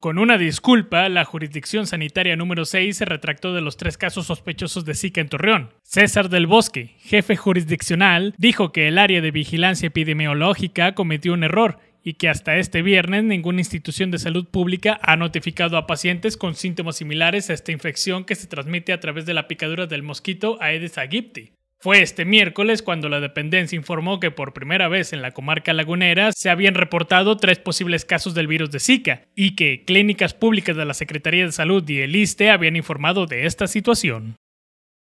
Con una disculpa, la jurisdicción sanitaria número 6 se retractó de los tres casos sospechosos de Zika en Torreón. César del Bosque, jefe jurisdiccional, dijo que el área de vigilancia epidemiológica cometió un error y que hasta este viernes ninguna institución de salud pública ha notificado a pacientes con síntomas similares a esta infección que se transmite a través de la picadura del mosquito Aedes aegypti. Fue este miércoles cuando la dependencia informó que por primera vez en la comarca lagunera se habían reportado tres posibles casos del virus de Zika y que clínicas públicas de la Secretaría de Salud y el ISTE habían informado de esta situación.